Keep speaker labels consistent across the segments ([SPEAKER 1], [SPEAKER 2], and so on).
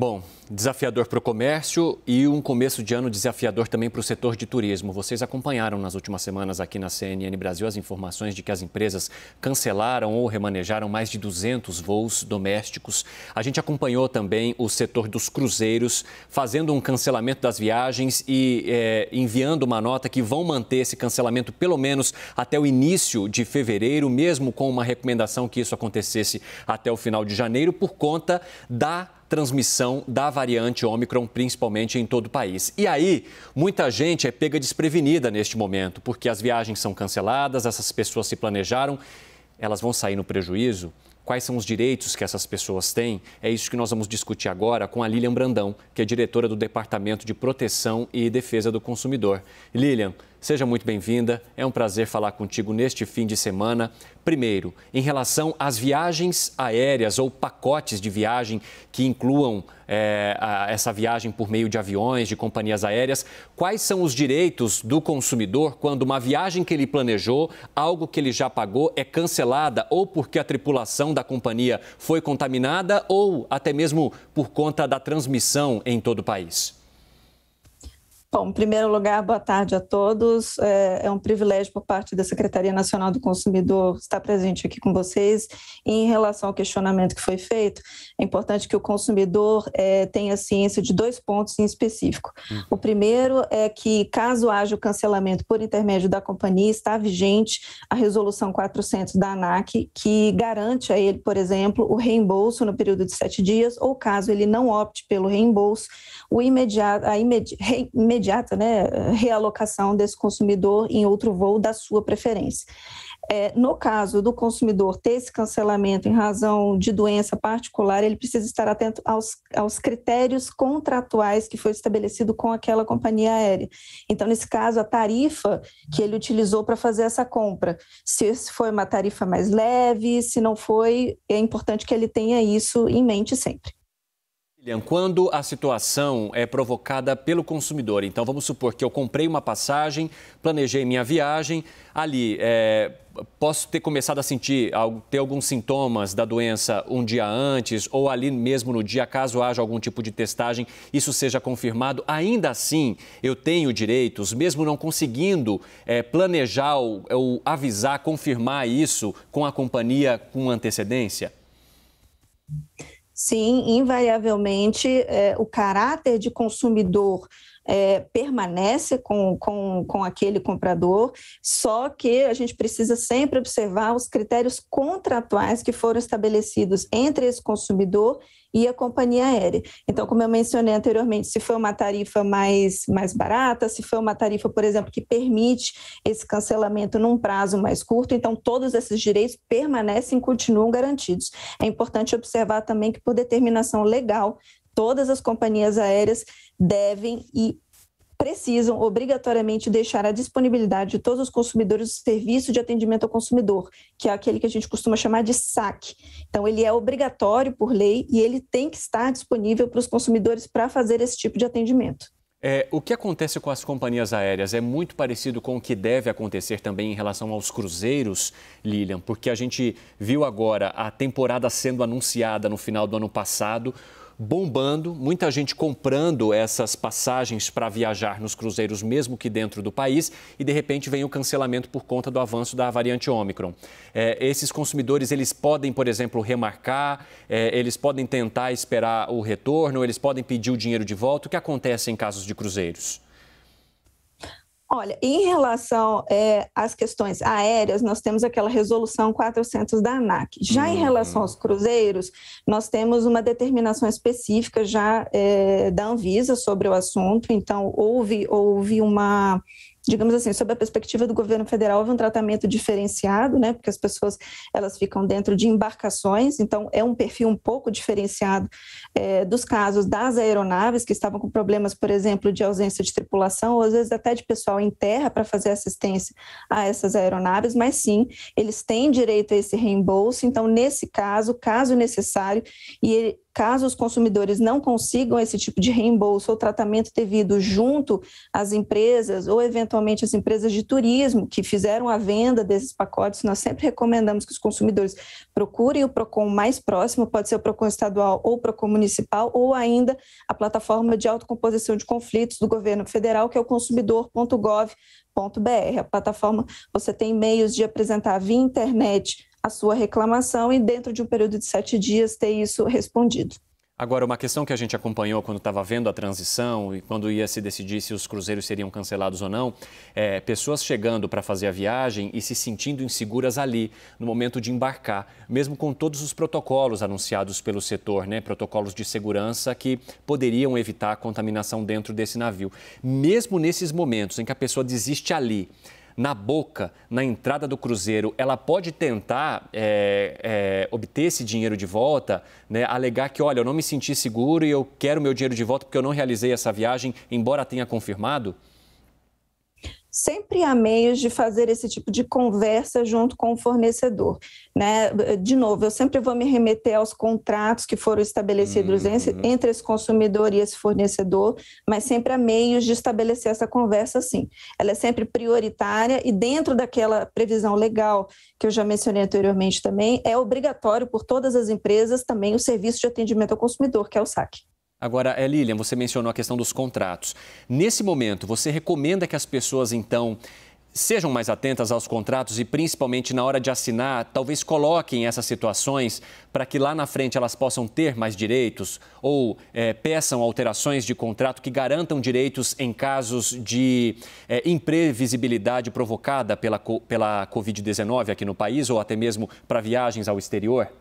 [SPEAKER 1] Bom, desafiador para o comércio e um começo de ano desafiador também para o setor de turismo. Vocês acompanharam nas últimas semanas aqui na CNN Brasil as informações de que as empresas cancelaram ou remanejaram mais de 200 voos domésticos. A gente acompanhou também o setor dos cruzeiros fazendo um cancelamento das viagens e é, enviando uma nota que vão manter esse cancelamento pelo menos até o início de fevereiro, mesmo com uma recomendação que isso acontecesse até o final de janeiro, por conta da transmissão da variante Omicron, principalmente em todo o país. E aí, muita gente é pega desprevenida neste momento, porque as viagens são canceladas, essas pessoas se planejaram, elas vão sair no prejuízo. Quais são os direitos que essas pessoas têm? É isso que nós vamos discutir agora com a Lilian Brandão, que é diretora do Departamento de Proteção e Defesa do Consumidor. Lilian, Seja muito bem-vinda. É um prazer falar contigo neste fim de semana. Primeiro, em relação às viagens aéreas ou pacotes de viagem que incluam é, a, essa viagem por meio de aviões, de companhias aéreas, quais são os direitos do consumidor quando uma viagem que ele planejou, algo que ele já pagou, é cancelada ou porque a tripulação da companhia foi contaminada ou até mesmo por conta da transmissão em todo o país?
[SPEAKER 2] Bom, em primeiro lugar, boa tarde a todos. É, é um privilégio por parte da Secretaria Nacional do Consumidor estar presente aqui com vocês. E em relação ao questionamento que foi feito, é importante que o consumidor é, tenha ciência de dois pontos em específico. Hum. O primeiro é que, caso haja o cancelamento por intermédio da companhia, está vigente a Resolução 400 da ANAC, que garante a ele, por exemplo, o reembolso no período de sete dias, ou caso ele não opte pelo reembolso, o imediato, a imedi, re, imediata, né, realocação desse consumidor em outro voo da sua preferência. É, no caso do consumidor ter esse cancelamento em razão de doença particular, ele precisa estar atento aos, aos critérios contratuais que foi estabelecido com aquela companhia aérea. Então, nesse caso, a tarifa que ele utilizou para fazer essa compra, se foi uma tarifa mais leve, se não foi, é importante que ele tenha isso em mente sempre.
[SPEAKER 1] Quando a situação é provocada pelo consumidor, então vamos supor que eu comprei uma passagem, planejei minha viagem, ali é, posso ter começado a sentir, ter alguns sintomas da doença um dia antes ou ali mesmo no dia, caso haja algum tipo de testagem, isso seja confirmado. Ainda assim, eu tenho direitos, mesmo não conseguindo é, planejar ou, ou avisar, confirmar isso com a companhia com antecedência?
[SPEAKER 2] Sim, invariavelmente, é, o caráter de consumidor é, permanece com, com, com aquele comprador, só que a gente precisa sempre observar os critérios contratuais que foram estabelecidos entre esse consumidor e a companhia aérea. Então, como eu mencionei anteriormente, se foi uma tarifa mais, mais barata, se foi uma tarifa, por exemplo, que permite esse cancelamento num prazo mais curto, então todos esses direitos permanecem e continuam garantidos. É importante observar também que, por determinação legal, todas as companhias aéreas devem e precisam obrigatoriamente deixar à disponibilidade de todos os consumidores o serviço de atendimento ao consumidor, que é aquele que a gente costuma chamar de SAC. Então, ele é obrigatório por lei e ele tem que estar disponível para os consumidores para fazer esse tipo de atendimento.
[SPEAKER 1] É, o que acontece com as companhias aéreas é muito parecido com o que deve acontecer também em relação aos cruzeiros, Lilian, porque a gente viu agora a temporada sendo anunciada no final do ano passado bombando, muita gente comprando essas passagens para viajar nos cruzeiros, mesmo que dentro do país, e de repente vem o cancelamento por conta do avanço da variante Omicron. É, esses consumidores, eles podem, por exemplo, remarcar, é, eles podem tentar esperar o retorno, eles podem pedir o dinheiro de volta. O que acontece em casos de cruzeiros?
[SPEAKER 2] Olha, em relação é, às questões aéreas, nós temos aquela resolução 400 da ANAC. Já em relação aos uhum. cruzeiros, nós temos uma determinação específica já é, da Anvisa sobre o assunto, então houve, houve uma digamos assim, sob a perspectiva do governo federal, houve um tratamento diferenciado, né, porque as pessoas elas ficam dentro de embarcações, então é um perfil um pouco diferenciado é, dos casos das aeronaves que estavam com problemas, por exemplo, de ausência de tripulação, ou às vezes até de pessoal em terra para fazer assistência a essas aeronaves, mas sim, eles têm direito a esse reembolso, então nesse caso, caso necessário, e ele, caso os consumidores não consigam esse tipo de reembolso ou tratamento devido junto às empresas ou eventualmente eventualmente as empresas de turismo que fizeram a venda desses pacotes, nós sempre recomendamos que os consumidores procurem o PROCON mais próximo, pode ser o PROCON estadual ou o PROCON municipal, ou ainda a plataforma de autocomposição de conflitos do governo federal, que é o consumidor.gov.br. A plataforma, você tem meios de apresentar via internet a sua reclamação e dentro de um período de sete dias ter isso respondido.
[SPEAKER 1] Agora, uma questão que a gente acompanhou quando estava vendo a transição e quando ia se decidir se os cruzeiros seriam cancelados ou não, é pessoas chegando para fazer a viagem e se sentindo inseguras ali, no momento de embarcar, mesmo com todos os protocolos anunciados pelo setor, né? protocolos de segurança que poderiam evitar a contaminação dentro desse navio. Mesmo nesses momentos em que a pessoa desiste ali, na boca, na entrada do Cruzeiro, ela pode tentar é, é, obter esse dinheiro de volta, né, alegar que, olha, eu não me senti seguro e eu quero meu dinheiro de volta porque eu não realizei essa viagem, embora tenha confirmado?
[SPEAKER 2] sempre há meios de fazer esse tipo de conversa junto com o fornecedor. Né? De novo, eu sempre vou me remeter aos contratos que foram estabelecidos uhum. entre esse consumidor e esse fornecedor, mas sempre há meios de estabelecer essa conversa sim. Ela é sempre prioritária e dentro daquela previsão legal que eu já mencionei anteriormente também, é obrigatório por todas as empresas também o serviço de atendimento ao consumidor, que é o SAC.
[SPEAKER 1] Agora, eh, Lilian, você mencionou a questão dos contratos. Nesse momento, você recomenda que as pessoas, então, sejam mais atentas aos contratos e, principalmente na hora de assinar, talvez coloquem essas situações para que lá na frente elas possam ter mais direitos ou é, peçam alterações de contrato que garantam direitos em casos de é, imprevisibilidade provocada pela, pela Covid-19 aqui no país ou até mesmo para viagens ao exterior?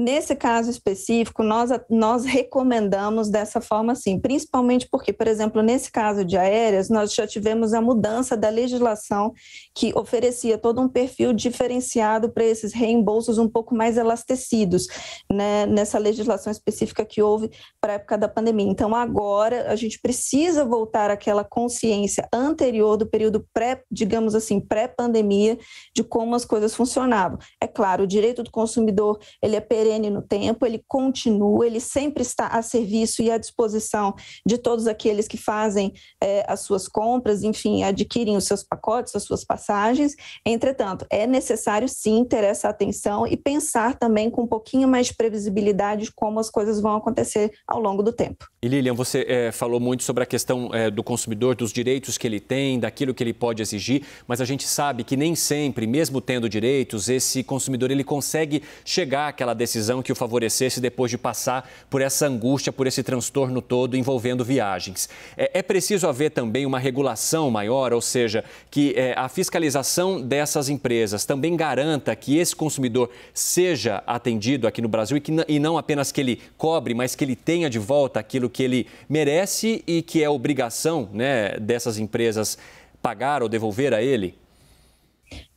[SPEAKER 2] Nesse caso específico, nós, nós recomendamos dessa forma assim, principalmente porque, por exemplo, nesse caso de aéreas, nós já tivemos a mudança da legislação que oferecia todo um perfil diferenciado para esses reembolsos um pouco mais elastecidos, né, nessa legislação específica que houve para a época da pandemia. Então, agora a gente precisa voltar àquela consciência anterior do período pré, digamos assim, pré-pandemia, de como as coisas funcionavam. É claro, o direito do consumidor, ele é perene perene no tempo, ele continua, ele sempre está a serviço e à disposição de todos aqueles que fazem é, as suas compras, enfim, adquirem os seus pacotes, as suas passagens. Entretanto, é necessário sim ter essa atenção e pensar também com um pouquinho mais de previsibilidade de como as coisas vão acontecer ao longo do tempo.
[SPEAKER 1] E Lilian, você é, falou muito sobre a questão é, do consumidor, dos direitos que ele tem, daquilo que ele pode exigir, mas a gente sabe que nem sempre, mesmo tendo direitos, esse consumidor ele consegue chegar àquela decisão decisão que o favorecesse depois de passar por essa angústia, por esse transtorno todo envolvendo viagens. É, é preciso haver também uma regulação maior, ou seja, que é, a fiscalização dessas empresas também garanta que esse consumidor seja atendido aqui no Brasil e, que, e não apenas que ele cobre, mas que ele tenha de volta aquilo que ele merece e que é obrigação né, dessas empresas pagar ou devolver a ele?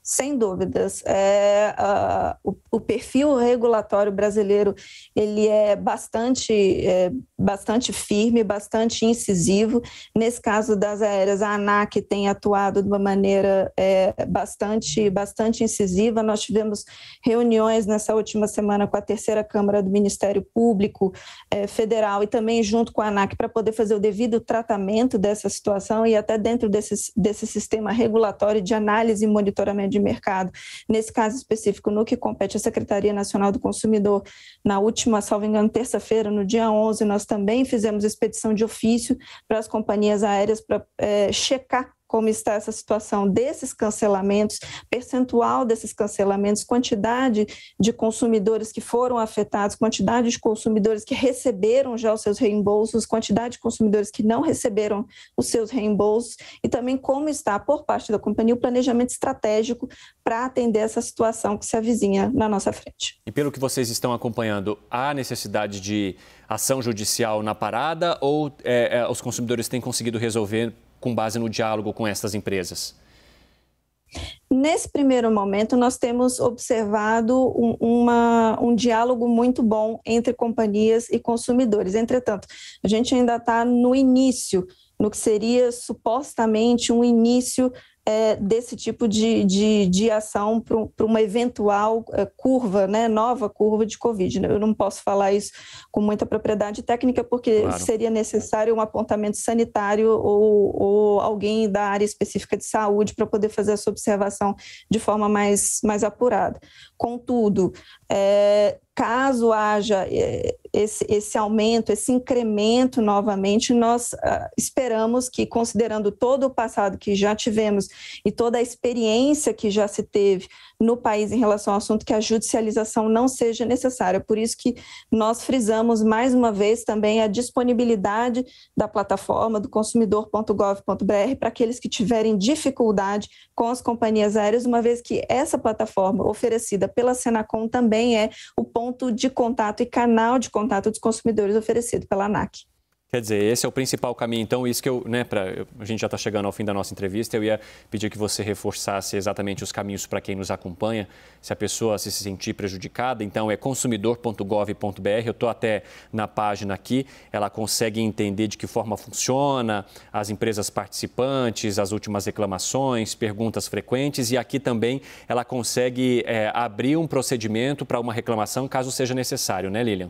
[SPEAKER 2] sem dúvidas. É, o, o, perfil regulatório brasileiro ele é bastante, é, bastante firme, bastante incisivo. Nesse caso das aéreas, a ANAC tem atuado de uma maneira é, bastante, bastante incisiva. Nós tivemos reuniões nessa última semana com a terceira Câmara do Ministério Público é, Federal e também junto com a ANAC para poder fazer o devido tratamento dessa situação e até dentro desse, desse sistema regulatório de análise e monitoramento de mercado. Nesse caso específico, no que compete à Secretaria Nacional do Consumidor, na última, salvo engano, terça-feira, no dia 11, nós também fizemos expedição de ofício para as companhias aéreas para é, checar como está essa situação desses cancelamentos, percentual desses cancelamentos, quantidade de consumidores que foram afetados, quantidade de consumidores que receberam já os seus reembolsos, quantidade de consumidores que não receberam os seus reembolsos e também como está por parte da companhia o planejamento estratégico para atender essa situação que se avizinha na nossa frente.
[SPEAKER 1] E pelo que vocês estão acompanhando, há necessidade de ação judicial na parada ou é, é os consumidores têm conseguido resolver com base no diálogo com essas empresas?
[SPEAKER 2] Nesse primeiro momento, nós temos observado um, uma, um diálogo muito bom entre companhias e consumidores. Entretanto, a gente ainda está no início no que seria supostamente um início é, desse tipo de, de, de ação para uma eventual é, curva, né, nova curva de Covid. Eu não posso falar isso com muita propriedade técnica, porque claro. seria necessário um apontamento sanitário ou, ou, alguém da área específica de saúde para poder fazer essa observação de forma mais, mais apurada. Contudo, é, caso haja é, esse, esse aumento, esse incremento novamente, nós uh, esperamos que, considerando todo o passado que já tivemos e toda a experiência que já se teve no país em relação ao assunto, que a judicialização não seja necessária. Por isso que nós frisamos mais uma vez também a disponibilidade da plataforma do consumidor.gov.br para aqueles que tiverem dificuldade com as companhias aéreas, uma vez que essa plataforma oferecida pela Senacom também é o ponto de contato e canal de contato dos consumidores oferecido pela ANAC.
[SPEAKER 1] Quer dizer, esse é o principal caminho, então, isso que eu, né, pra, eu, a gente já está chegando ao fim da nossa entrevista, eu ia pedir que você reforçasse exatamente os caminhos para quem nos acompanha, se a pessoa se sentir prejudicada, então é consumidor.gov.br, eu estou até na página aqui, ela consegue entender de que forma funciona, as empresas participantes, as últimas reclamações, perguntas frequentes e aqui também ela consegue é, abrir um procedimento para uma reclamação, caso seja necessário, né, Lilian?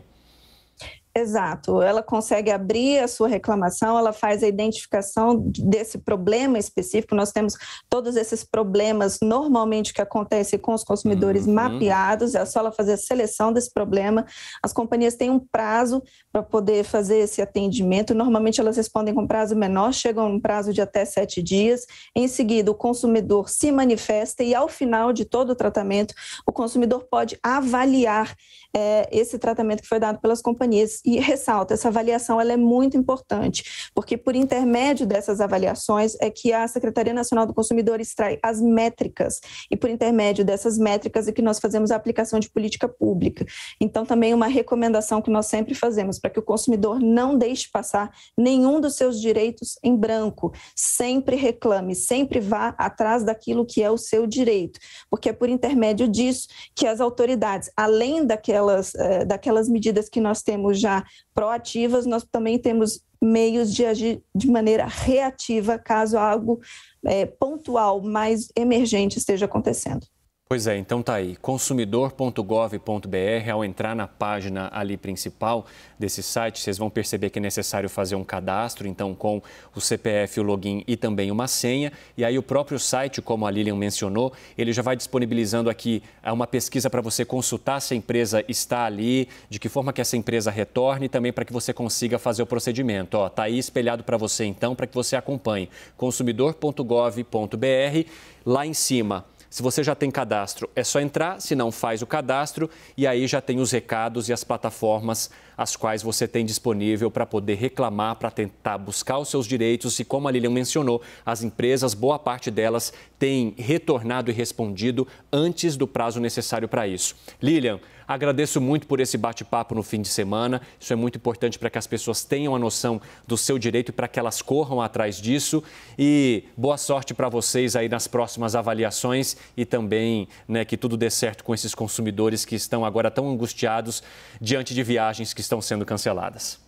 [SPEAKER 2] Exato, ela consegue abrir a sua reclamação, ela faz a identificação desse problema específico. Nós temos todos esses problemas normalmente que acontecem com os consumidores uhum. mapeados, é só ela fazer a seleção desse problema. As companhias têm um prazo para poder fazer esse atendimento, normalmente elas respondem com prazo menor, chegam um prazo de até sete dias. Em seguida, o consumidor se manifesta e, ao final de todo o tratamento, o consumidor pode avaliar é, esse tratamento que foi dado pelas companhias e ressalta, essa avaliação ela é muito importante, porque por intermédio dessas avaliações é que a Secretaria Nacional do Consumidor extrai as métricas, e por intermédio dessas métricas é que nós fazemos a aplicação de política pública. Então, também uma recomendação que nós sempre fazemos para que o consumidor não deixe passar nenhum dos seus direitos em branco, sempre reclame, sempre vá atrás daquilo que é o seu direito, porque é por intermédio disso que as autoridades, além daquelas, eh, daquelas medidas que nós temos já proativas, nós também temos meios de agir de maneira reativa caso algo é, pontual, mais emergente esteja acontecendo.
[SPEAKER 1] Pois é, então tá aí, consumidor.gov.br, ao entrar na página ali principal desse site, vocês vão perceber que é necessário fazer um cadastro, então com o CPF, o login e também uma senha, e aí o próprio site, como a Lilian mencionou, ele já vai disponibilizando aqui é, uma pesquisa para você consultar se a empresa está ali, de que forma que essa empresa retorne e também para que você consiga fazer o procedimento. Ó, tá aí espelhado para você então, para que você acompanhe, consumidor.gov.br, lá em cima se você já tem cadastro, é só entrar, se não faz o cadastro, e aí já tem os recados e as plataformas as quais você tem disponível para poder reclamar, para tentar buscar os seus direitos. E como a Lilian mencionou, as empresas, boa parte delas, têm retornado e respondido antes do prazo necessário para isso. Lilian, agradeço muito por esse bate-papo no fim de semana. Isso é muito importante para que as pessoas tenham a noção do seu direito e para que elas corram atrás disso. E boa sorte para vocês aí nas próximas avaliações e também né, que tudo dê certo com esses consumidores que estão agora tão angustiados diante de viagens que estão sendo canceladas.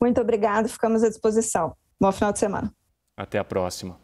[SPEAKER 2] Muito obrigado, ficamos à disposição. Bom final de semana.
[SPEAKER 1] Até a próxima.